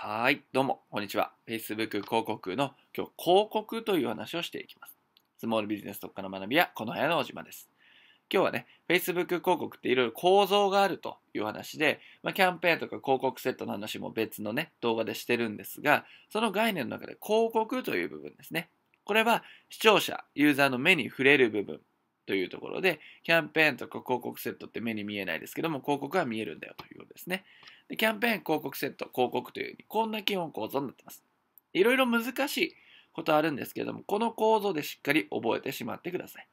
はい、どうも、こんにちは。Facebook 広告の今日、広告という話をしていきます。スモールビジネス特化の学びはこの早の大島です。今日はね、Facebook 広告っていろいろ構造があるという話で、まあ、キャンペーンとか広告セットの話も別のね、動画でしてるんですが、その概念の中で広告という部分ですね。これは視聴者、ユーザーの目に触れる部分、というところで、キャンペーンとか広告セットって目に見えないですけども、広告は見えるんだよということですね。でキャンペーン、広告セット、広告というように、こんな基本構造になってます。いろいろ難しいことあるんですけども、この構造でしっかり覚えてしまってください。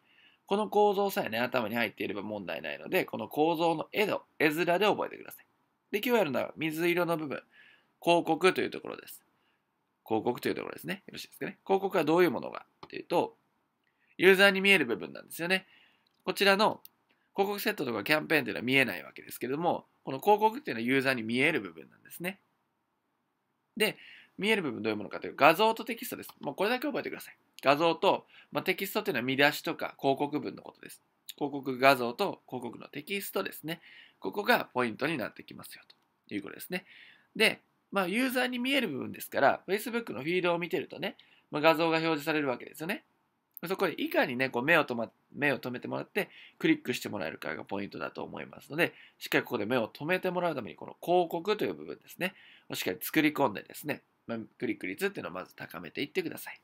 この構造さえね、頭に入っていれば問題ないので、この構造の絵の絵面で覚えてください。で、今日やるのは水色の部分、広告というところです。広告というところですね。よろしいですかね。広告はどういうものかというと、ユーザーに見える部分なんですよね。こちらの広告セットとかキャンペーンというのは見えないわけですけれども、この広告っていうのはユーザーに見える部分なんですね。で、見える部分どういうものかというと、画像とテキストです。もうこれだけ覚えてください。画像と、まあ、テキストというのは見出しとか広告文のことです。広告画像と広告のテキストですね。ここがポイントになってきますよということですね。で、まあ、ユーザーに見える部分ですから、Facebook のフィードを見てるとね、まあ、画像が表示されるわけですよね。そこでいかにね、こう目を止ま、目を止めてもらって、クリックしてもらえるかがポイントだと思いますので、しっかりここで目を止めてもらうために、この広告という部分ですね、をしっかり作り込んでですね、クリック率っていうのをまず高めていってください。